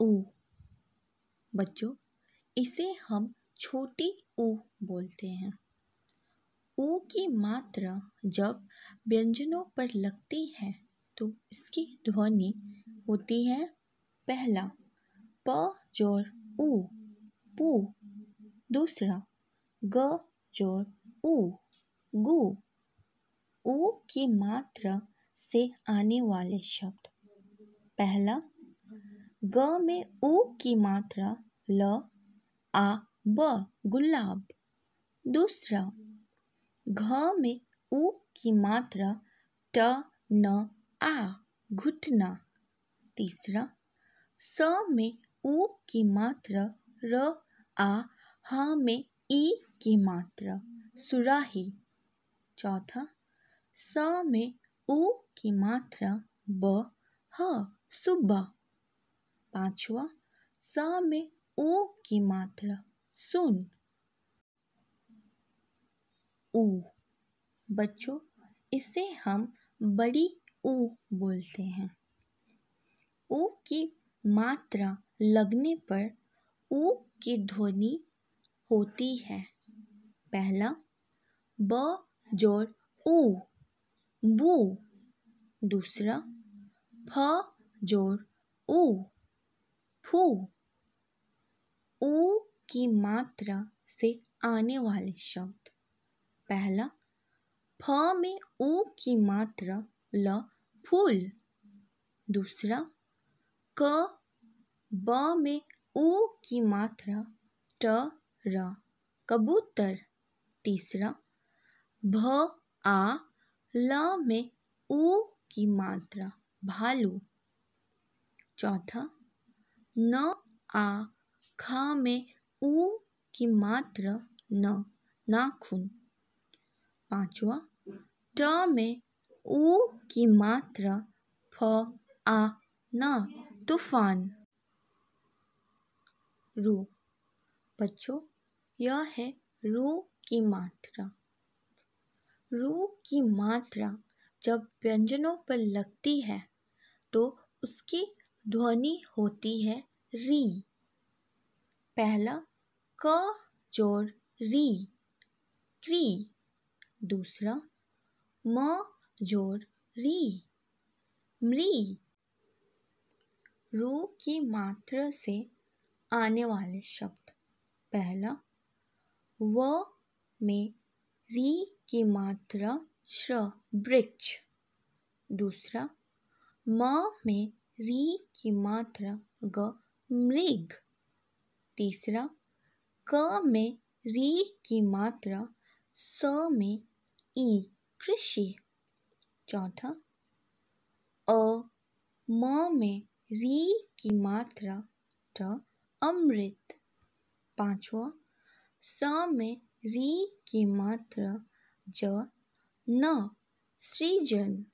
ऊ बच्चों इसे हम छोटी ऊ बोलते हैं ऊ की मात्रा जब व्यंजनों पर लगती है तो इसकी ध्वनि होती है पहला प जोर ऊ पू दूसरा ग जोर ऊ गु ऊ की मात्रा से आने वाले शब्द पहला ग में ऊ की मात्रा ल आ ब गुलाब दूसरा घ में उ की मात्रा ट न आ घुटना तीसरा स में उ की मात्रा र आ ह में ई की मात्रा सुराही चौथा स में उ की मात्रा ब ह सुबह पांचवा स में ओ की मात्रा सुन ऊ बच्चों इसे हम बड़ी ऊ बोलते हैं ऊ की मात्रा लगने पर ऊ की ध्वनि होती है पहला ब जोर ऊ बू दूसरा फ जोर ऊ हूँ ऊ की मात्रा से आने वाले शब्द पहला फ में ऊ की मात्रा ल फूल दूसरा क ब में ऊ की मात्रा ट र कबूतर तीसरा भ आ ल में ऊ की मात्रा भालू चौथा न आ ख में ऊ की मात्रा न नाखून पांचवा ट में उ की मात्रा फ आ न तूफान रू बच्चों यह है रू की मात्रा रू की मात्रा जब व्यंजनों पर लगती है तो उसकी ध्वनि होती है री पहला क जोड़ री क्री दूसरा म जोर री मी रू की मात्रा से आने वाले शब्द पहला व में री की मात्रा श्र ब्रिच दूसरा म में री की मात्रा ग मृग तीसरा क में री की मात्रा स में ई कृषि चौथा अ म में री की मात्रा ट अमृत पांचवा स में री की मात्रा ज न सृजन